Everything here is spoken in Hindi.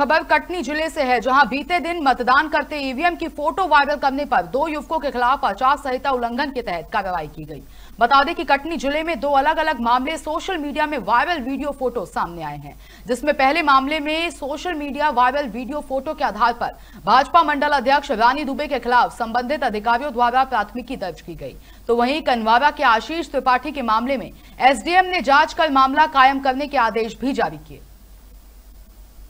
खबर कटनी जिले से है जहां बीते दिन मतदान करते ईवीएम की फोटो वायरल करने पर दो युवकों के खिलाफ आचार संहिता उल्लंघन के तहत कार्रवाई की गई बता दें कि कटनी जिले में दो अलग अलग मामले सोशल मीडिया में वायरल वीडियो फोटो सामने आए हैं जिसमें पहले मामले में social media viral video photo के आधार पर भाजपा मंडल अध्यक्ष रानी दुबे के खिलाफ संबंधित अधिकारियों द्वारा प्राथमिकी दर्ज की गई तो वहीं कनवारा के आशीष त्रिपाठी के मामले में एसडीएम ने जांच कर मामला कायम करने के आदेश भी जारी किए